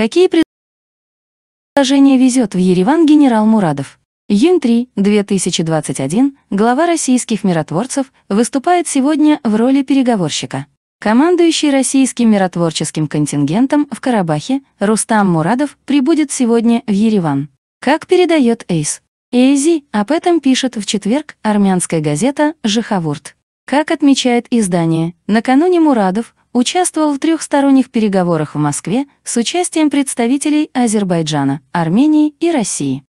Какие предложения везет в Ереван генерал Мурадов? Юн-3, 2021, глава российских миротворцев, выступает сегодня в роли переговорщика. Командующий российским миротворческим контингентом в Карабахе Рустам Мурадов прибудет сегодня в Ереван. Как передает Эйс? Эйзи об этом пишет в четверг армянская газета «Жихавурт». Как отмечает издание, накануне Мурадов участвовал в трехсторонних переговорах в Москве с участием представителей Азербайджана, Армении и России.